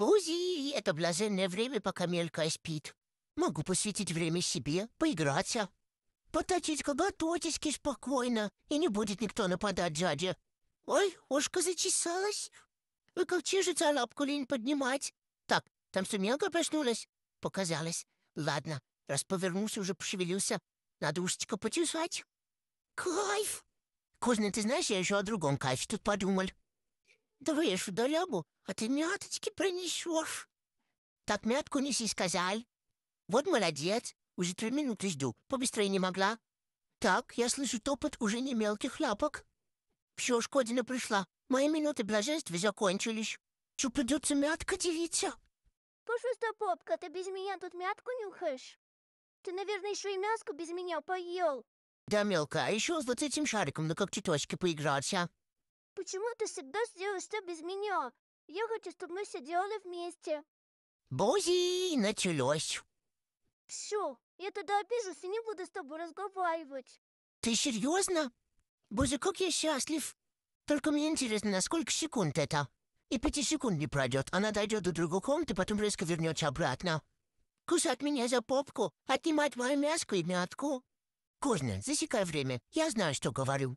Бузи — это блаженное время, пока мелька спит. Могу посвятить время себе, поиграться. Поточечка, готовьтесь спокойно, и не будет никто нападать дядя. Ой, ушка зачесалось. Вы ковчежица лапку лень поднимать. Так, там сумелка проснулась? Показалось. Ладно, раз повернулся, уже пошевелился. Надо ушечко почесать. Кайф! Козна, ты знаешь, я еще о другом кайфе тут подумал. Давай я сюда лягу, а ты мяточки принесешь. Так мятку неси, сказал. Вот молодец, уже три минуты жду, побыстрее не могла. Так, я слышу топот уже не мелких лапок. Все, Шкодина пришла, мои минуты блаженства закончились. Что придется мятка делиться? Пожалуйста, попка, ты без меня тут мятку нюхаешь? Ты, наверное, еще и мяску без меня поел. Да, мелкая, а еще с вот этим шариком на когтеточке поиграться. Почему ты всегда сделаешь все без меня? Я хочу, чтобы мы все делали вместе. Бузи, началось. Все, я тогда обижусь и не буду с тобой разговаривать. Ты серьезно? Бузи, как я счастлив. Только мне интересно, на сколько секунд это? И пяти секунд не пройдет. Она дойдет до другой комнаты, потом резко вернется обратно. Кусать меня за попку, отнимать мою мяску и мятку. Кожна, засекай время. Я знаю, что говорю.